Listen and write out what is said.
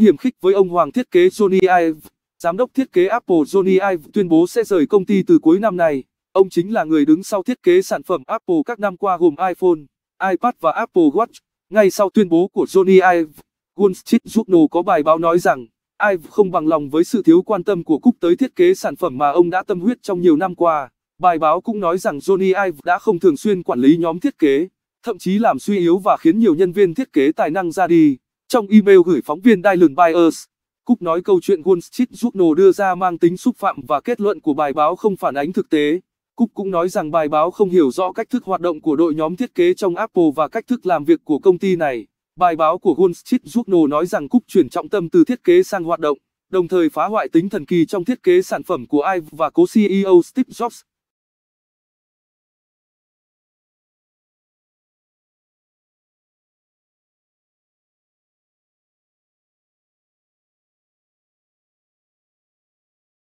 hiểm khích với ông hoàng thiết kế Johnny Ive. Giám đốc thiết kế Apple Johnny Ive tuyên bố sẽ rời công ty từ cuối năm nay. Ông chính là người đứng sau thiết kế sản phẩm Apple các năm qua gồm iPhone, iPad và Apple Watch. Ngay sau tuyên bố của Johnny Ive, Wall Street Journal có bài báo nói rằng Ive không bằng lòng với sự thiếu quan tâm của Cúc tới thiết kế sản phẩm mà ông đã tâm huyết trong nhiều năm qua. Bài báo cũng nói rằng Johnny Ive đã không thường xuyên quản lý nhóm thiết kế, thậm chí làm suy yếu và khiến nhiều nhân viên thiết kế tài năng ra đi. Trong email gửi phóng viên Dylan Byers, Cúc nói câu chuyện Wall Street Journal đưa ra mang tính xúc phạm và kết luận của bài báo không phản ánh thực tế. Cúc cũng nói rằng bài báo không hiểu rõ cách thức hoạt động của đội nhóm thiết kế trong Apple và cách thức làm việc của công ty này. Bài báo của Wall Street Journal nói rằng Cúc chuyển trọng tâm từ thiết kế sang hoạt động, đồng thời phá hoại tính thần kỳ trong thiết kế sản phẩm của Ive và cố CEO Steve Jobs.